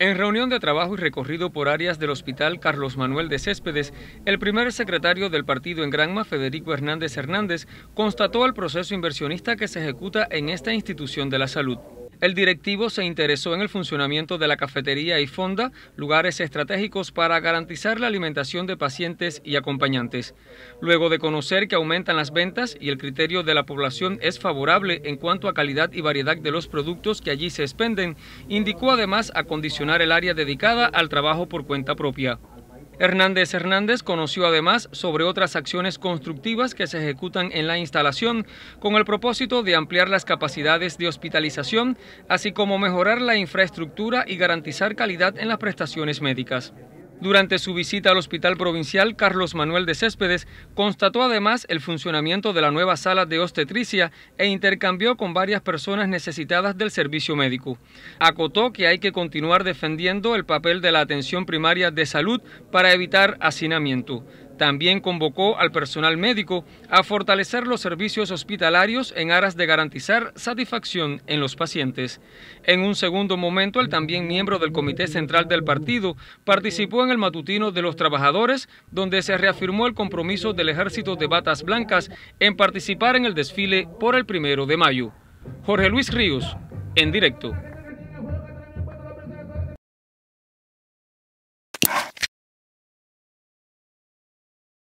En reunión de trabajo y recorrido por áreas del Hospital Carlos Manuel de Céspedes, el primer secretario del partido en Granma, Federico Hernández Hernández, constató el proceso inversionista que se ejecuta en esta institución de la salud. El directivo se interesó en el funcionamiento de la cafetería y fonda, lugares estratégicos para garantizar la alimentación de pacientes y acompañantes. Luego de conocer que aumentan las ventas y el criterio de la población es favorable en cuanto a calidad y variedad de los productos que allí se expenden, indicó además acondicionar el área dedicada al trabajo por cuenta propia. Hernández Hernández conoció además sobre otras acciones constructivas que se ejecutan en la instalación con el propósito de ampliar las capacidades de hospitalización, así como mejorar la infraestructura y garantizar calidad en las prestaciones médicas. Durante su visita al Hospital Provincial, Carlos Manuel de Céspedes constató además el funcionamiento de la nueva sala de obstetricia e intercambió con varias personas necesitadas del servicio médico. Acotó que hay que continuar defendiendo el papel de la atención primaria de salud para evitar hacinamiento. También convocó al personal médico a fortalecer los servicios hospitalarios en aras de garantizar satisfacción en los pacientes. En un segundo momento, el también miembro del Comité Central del Partido participó en el matutino de los trabajadores, donde se reafirmó el compromiso del Ejército de Batas Blancas en participar en el desfile por el primero de mayo. Jorge Luis Ríos, en directo.